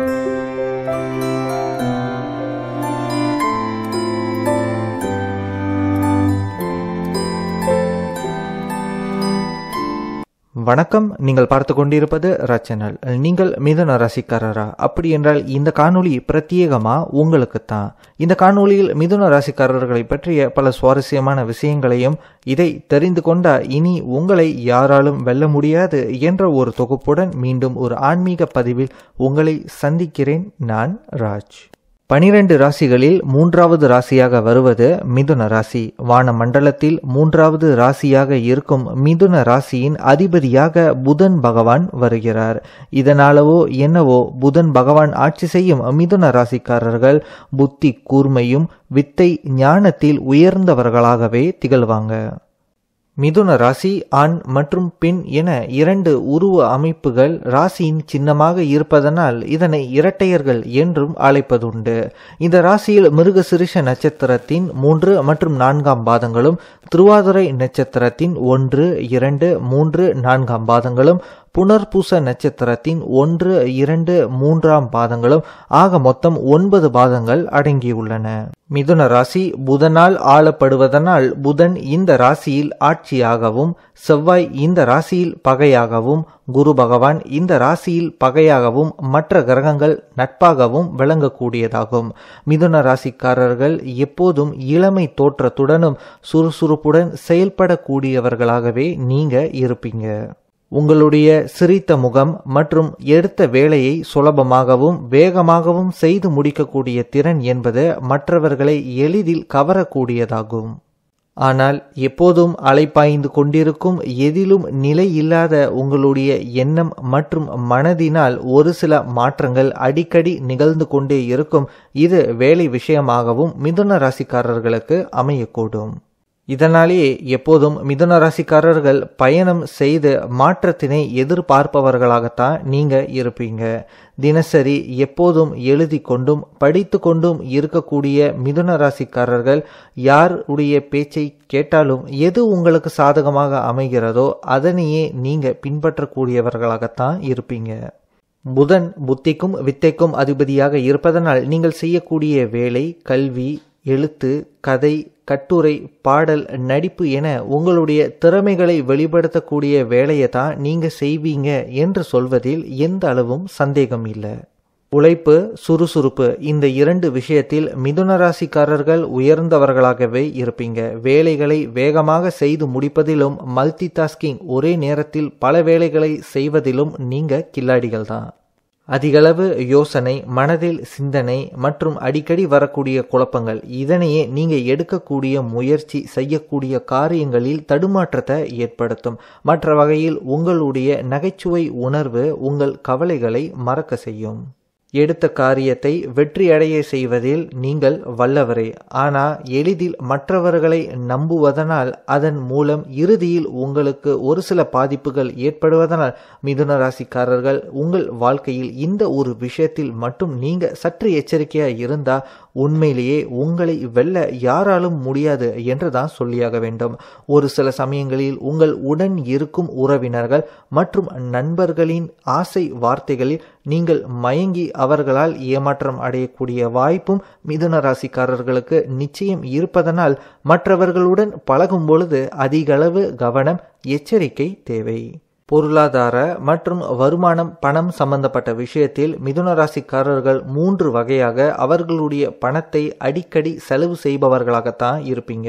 Música வணக்கம் நீங்கள் பார்த்து கொண்டிருப்பது ரச்சனல் நீங்கள் மிதன ராசிக்காரரா அப்படி என்றால் இந்த காணொளி பிரத்யேகமா உங்களுக்கு தான் இந்த காணொளியில் மிதுன ராசிக்காரர்களை பற்றிய பல சுவாரஸ்யமான விஷயங்களையும் இதை தெரிந்து கொண்டா இனி உங்களை யாராலும் வெல்ல முடியாது என்ற ஒரு தொகுப்புடன் மீண்டும் ஒரு ஆன்மீக பதிவில் உங்களை சந்திக்கிறேன் நான் ராஜ் பனிரெண்டு ராசிகளில் மூன்றாவது ராசியாக வருவது மிதுன ராசி வான மண்டலத்தில் மூன்றாவது ராசியாக இருக்கும் மிதுன ராசியின் அதிபதியாக புதன் பகவான் வருகிறார் இதனாலவோ என்னவோ புதன் பகவான் ஆட்சி செய்யும் மிதுன ராசிக்காரர்கள் புத்தி கூர்மையும் வித்தை ஞானத்தில் உயர்ந்தவர்களாகவே திகழ்வாங்க மிதுன ராசி ஆண் மற்றும் பெண் என இரண்டு உருவ அமைப்புகள் ராசியின் சின்னமாக இருப்பதனால் இதனை இரட்டையர்கள் என்றும் அழைப்பதுண்டு இந்த ராசியில் மிருகசிருஷ நட்சத்திரத்தின் மூன்று மற்றும் நான்காம் பாதங்களும் திருவாதுரை நட்சத்திரத்தின் ஒன்று இரண்டு மூன்று நான்காம் பாதங்களும் புனர்பூச நட்சத்திரத்தின் ஒன்று இரண்டு மூன்றாம் பாதங்களும் ஆக மொத்தம் ஒன்பது பாதங்கள் அடங்கியுள்ளன மிதுன ராசி புதனால் ஆளப்படுவதனால் புதன் இந்த ராசியில் ஆட்சியாகவும் செவ்வாய் இந்த ராசியில் பகையாகவும் குரு பகவான் இந்த ராசியில் பகையாகவும் மற்ற கிரகங்கள் நட்பாகவும் விளங்கக்கூடியதாகும் மிதுன ராசிக்காரர்கள் எப்போதும் இளமை தோற்றத்துடனும் சுறுசுறுப்புடன் செயல்படக்கூடியவர்களாகவே நீங்க இருப்பீங்க உங்களுடைய சிரித்த முகம் மற்றும் எடுத்த வேலையை சுலபமாகவும் வேகமாகவும் செய்து முடிக்கக்கூடிய திறன் என்பது மற்றவர்களை எளிதில் கவரக்கூடியதாகும் ஆனால் எப்போதும் அலைப்பாய்ந்து கொண்டிருக்கும் எதிலும் நிலை இல்லாத உங்களுடைய எண்ணம் மற்றும் மனதினால் ஒரு சில மாற்றங்கள் அடிக்கடி நிகழ்ந்து கொண்டே இருக்கும் இது வேலை விஷயமாகவும் மிதுன ராசிக்காரர்களுக்கு அமையக்கூடும் இதனாலேயே எப்போதும் மிதுன ராசிக்காரர்கள் பயணம் செய்து மாற்றத்தினை எதிர்பார்ப்பவர்களாகத்தான் நீங்க இருப்பீங்க தினசரி எப்போதும் எழுதி கொண்டும் படித்து கொண்டும் இருக்கக்கூடிய மிதுன ராசிக்காரர்கள் யாருடைய பேச்சை கேட்டாலும் எது உங்களுக்கு சாதகமாக அமைகிறதோ அதனையே நீங்க பின்பற்றக்கூடியவர்களாகத்தான் இருப்பீங்க புதன் புத்திக்கும் வித்தைக்கும் அதிபதியாக இருப்பதனால் நீங்கள் செய்யக்கூடிய வேலை கல்வி எழுத்து கதை கட்டுரை பாடல் நடிப்பு என உங்களுடைய திறமைகளை வெளிப்படுத்தக்கூடிய வேலையை தான் நீங்கள் செய்வீங்க என்று சொல்வதில் எந்த அளவும் சந்தேகம் இல்லை உழைப்பு சுறுசுறுப்பு இந்த இரண்டு விஷயத்தில் மிதுன ராசிக்காரர்கள் உயர்ந்தவர்களாகவே இருப்பீங்க வேலைகளை வேகமாக செய்து முடிப்பதிலும் மல்டி டாஸ்கிங் ஒரே நேரத்தில் பல வேலைகளை செய்வதிலும் நீங்க கில்லாடிகள் தான் அதிகளவு யோசனை மனதில் சிந்தனை மற்றும் அடிக்கடி வரக்கூடிய குழப்பங்கள் இதனையே நீங்க எடுக்கக்கூடிய முயற்சி செய்யக்கூடிய காரியங்களில் தடுமாற்றத்தை ஏற்படுத்தும் மற்ற வகையில் உங்களுடைய நகைச்சுவை உணர்வு உங்கள் கவலைகளை மறக்க செய்யும் எடுத்த காரியத்தை வெற்றியடைய செய்வதில் நீங்கள் வல்லவரே ஆனால் எளிதில் மற்றவர்களை நம்புவதனால் அதன் மூலம் இறுதியில் உங்களுக்கு ஒரு சில பாதிப்புகள் ஏற்படுவதனால் மிதுன ராசிக்காரர்கள் உங்கள் வாழ்க்கையில் இந்த ஒரு விஷயத்தில் மட்டும் நீங்க சற்று எச்சரிக்கையா இருந்தா உண்மையிலேயே உங்களை வெல்ல யாராலும் முடியாது என்றுதான் சொல்லியாக வேண்டும் ஒரு சில சமயங்களில் உங்கள் உடன் இருக்கும் உறவினர்கள் மற்றும் நண்பர்களின் ஆசை வார்த்தைகளில் நீங்கள் மயங்கி அவர்களால் ஏமாற்றம் அடையக்கூடிய வாய்ப்பும் மிதுன ராசிக்காரர்களுக்கு நிச்சயம் இருப்பதனால் மற்றவர்களுடன் பழகும் பொழுது அதிகளவு கவனம் எச்சரிக்கை தேவை பொருளாதார மற்றும் வருமானம் பணம் சம்பந்தப்பட்ட விஷயத்தில் மிதுன ராசிக்காரர்கள் மூன்று வகையாக அவர்களுடைய பணத்தை அடிக்கடி செலவு செய்பவர்களாகத்தான் இருப்பீங்க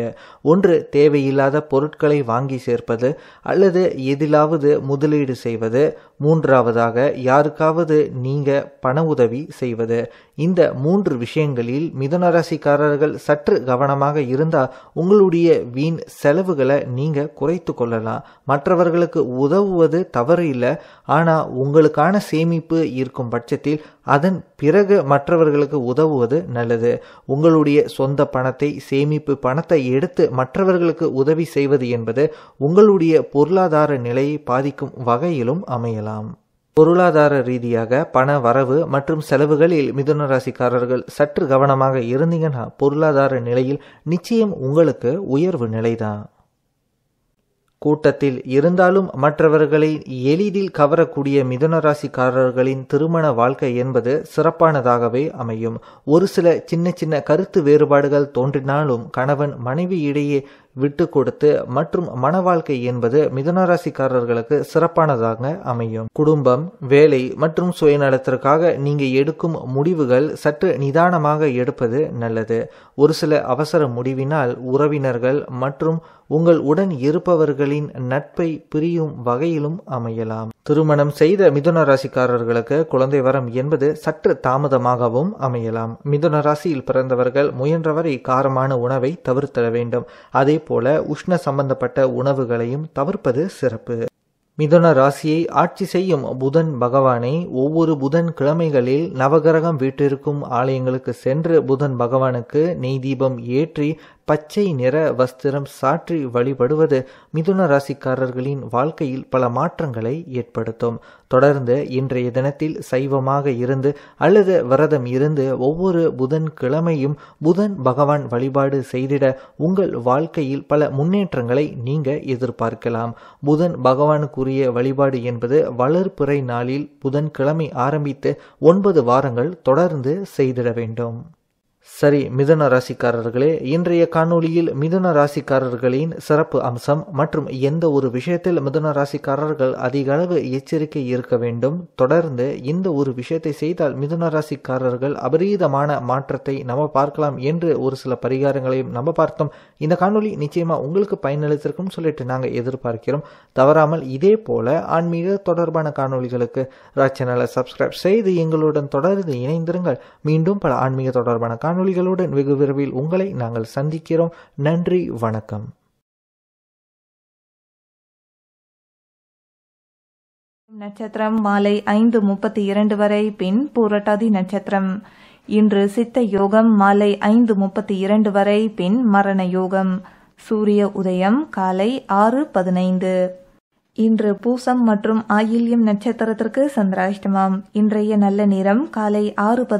ஒன்று தேவையில்லாத பொருட்களை வாங்கி சேர்ப்பது அல்லது எதிலாவது முதலீடு செய்வது மூன்றாவதாக யாருக்காவது நீங்க பண உதவி செய்வது இந்த மூன்று விஷயங்களில் மிதனராசிக்காரர்கள் சற்று கவனமாக இருந்தால் உங்களுடைய வீண் செலவுகளை நீங்க குறைத்து கொள்ளலாம் மற்றவர்களுக்கு உதவுவது தவறு இல்லை ஆனால் உங்களுக்கான சேமிப்பு இருக்கும் பட்சத்தில் அதன் பிறகு மற்றவர்களுக்கு உதவுவது நல்லது உங்களுடைய சொந்த பணத்தை சேமிப்பு பணத்தை எடுத்து மற்றவர்களுக்கு உதவி செய்வது என்பது உங்களுடைய பொருளாதார நிலையை பாதிக்கும் வகையிலும் அமையலாம் கொள்ளலாம் பொருளாதார ரீதியாக பண வரவு மற்றும் செலவுகளில் மிதுன ராசிக்காரர்கள் சற்று கவனமாக இருந்தீங்கன்னா பொருளாதார நிலையில் நிச்சயம் உங்களுக்கு உயர்வு நிலைதான் கூட்டத்தில் இருந்தாலும் மற்றவர்களை எளிதில் கவரக்கூடிய மிதுன ராசிக்காரர்களின் திருமண வாழ்க்கை என்பது சிறப்பானதாகவே அமையும் ஒரு சில சின்ன சின்ன கருத்து வேறுபாடுகள் தோன்றினாலும் கணவன் மனைவி இடையே விட்டு கொடுத்து மற்றும் மன வாழ்க்கை என்பது மிதனராசிக்காரர்களுக்கு சிறப்பானதாக அமையும் குடும்பம் வேலை மற்றும் சுயநலத்திற்காக நீங்க எடுக்கும் முடிவுகள் சற்று நிதானமாக எடுப்பது நல்லது ஒரு சில அவசர முடிவினால் உறவினர்கள் மற்றும் உங்கள் உடன் இருப்பவர்களின் நட்பை பிரியும் வகையிலும் அமையலாம் திருமணம் செய்த மிதுன ராசிக்காரர்களுக்கு குழந்தை வரம் என்பது சற்று தாமதமாகவும் அமையலாம் மிதுன ராசியில் பிறந்தவர்கள் முயன்றவரை காரமான உணவை தவிர்த்திட வேண்டும் அதே போல உஷ்ண சம்பந்தப்பட்ட உணவுகளையும் தவிர்ப்பது சிறப்பு மிதுன ராசியை ஆட்சி செய்யும் புதன் பகவானை ஒவ்வொரு புதன் கிழமைகளில் நவகிரகம் வீட்டிற்கும் ஆலயங்களுக்கு சென்று புதன் பகவானுக்கு நெய் தீபம் ஏற்றி பச்சை நிற வஸ்திரம் சாற்றி வழிபடுவது மிதுன ராசிக்காரர்களின் வாழ்க்கையில் பல மாற்றங்களை ஏற்படுத்தும் தொடர்ந்து இன்றைய தினத்தில் சைவமாக இருந்து அல்லது விரதம் இருந்து ஒவ்வொரு புதன் கிழமையும் புதன் பகவான் வழிபாடு செய்திட உங்கள் வாழ்க்கையில் பல முன்னேற்றங்களை நீங்க எதிர்பார்க்கலாம் புதன் பகவானுக்குரிய வழிபாடு என்பது வளர்ப்புறை நாளில் புதன் கிழமை ஆரம்பித்து ஒன்பது வாரங்கள் தொடர்ந்து செய்திட வேண்டும் சரி மிதுன ராசிக்காரர்களே இன்றைய காணொளியில் மிதுன ராசிக்காரர்களின் சிறப்பு அம்சம் மற்றும் எந்த ஒரு விஷயத்தில் மிதுன ராசிக்காரர்கள் அதிக அளவு எச்சரிக்கை இருக்க வேண்டும் தொடர்ந்து இந்த ஒரு விஷயத்தை செய்தால் மிதுன ராசிக்காரர்கள் அபரீதமான மாற்றத்தை நம்ம பார்க்கலாம் என்று ஒரு சில பரிகாரங்களையும் நம்ம பார்த்தோம் இந்த காணொளி நிச்சயமா உங்களுக்கு பயனளித்திருக்கும் சொல்லிட்டு நாங்கள் எதிர்பார்க்கிறோம் தவறாமல் இதே போல ஆன்மீக தொடர்பான காணொளிகளுக்கு ராஜ் சேனலை சப்ஸ்கிரைப் செய்து எங்களுடன் தொடர்ந்து இணைந்திருங்கள் மீண்டும் பல ஆன்மீக தொடர்பான காணொளிகளுடன் வெகு விரைவில் உங்களை நாங்கள் சந்திக்கிறோம் நன்றி வணக்கம் நட்சத்திரம் மாலை ஐந்து முப்பத்தி இரண்டு வரை பின் பூரட்டாதி நட்சத்திரம் இன்று சித்த யோகம் மாலை ஐந்து முப்பத்தி இரண்டு வரை பின் மரண யோகம் சூரிய உதயம் காலை ஆறு பதினைந்து இன்று பூசம் மற்றும் ஆயில்யம் நட்சத்திரத்திற்கு சந்திராஷ்டமம் இன்றைய நல்ல நேரம் காலை ஆறு